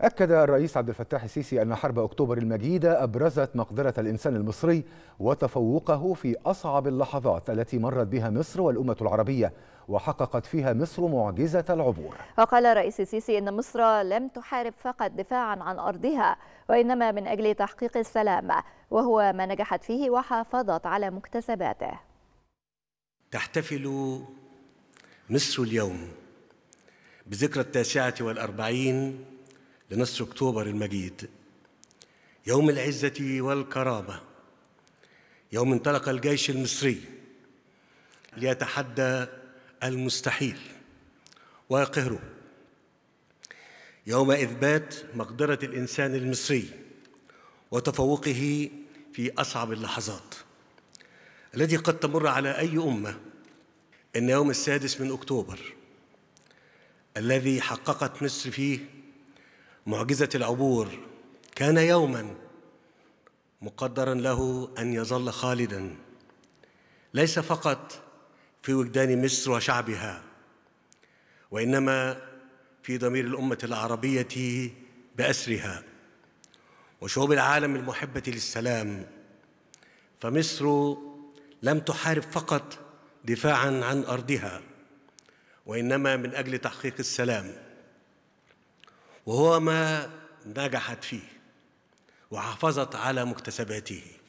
أكد الرئيس عبد الفتاح السيسي أن حرب أكتوبر المجيدة أبرزت مقدرة الإنسان المصري وتفوقه في أصعب اللحظات التي مرت بها مصر والأمة العربية وحققت فيها مصر معجزة العبور وقال الرئيس السيسي إن مصر لم تحارب فقط دفاعا عن أرضها وإنما من أجل تحقيق السلام وهو ما نجحت فيه وحافظت على مكتسباته تحتفل مصر اليوم بذكرى التاسعة والأربعين بنصر أكتوبر المجيد يوم العزة والكرامة يوم انطلق الجيش المصري ليتحدى المستحيل ويقهره يوم إثبات مقدرة الإنسان المصري وتفوقه في أصعب اللحظات الذي قد تمر على أي أمة إن يوم السادس من أكتوبر الذي حققت مصر فيه معجزة العبور كان يوما مقدرا له أن يظل خالدا ليس فقط في وجدان مصر وشعبها وإنما في ضمير الأمة العربية بأسرها وشعوب العالم المحبة للسلام فمصر لم تحارب فقط دفاعا عن أرضها وإنما من أجل تحقيق السلام وهو ما نجحت فيه وحافظت على مكتسباته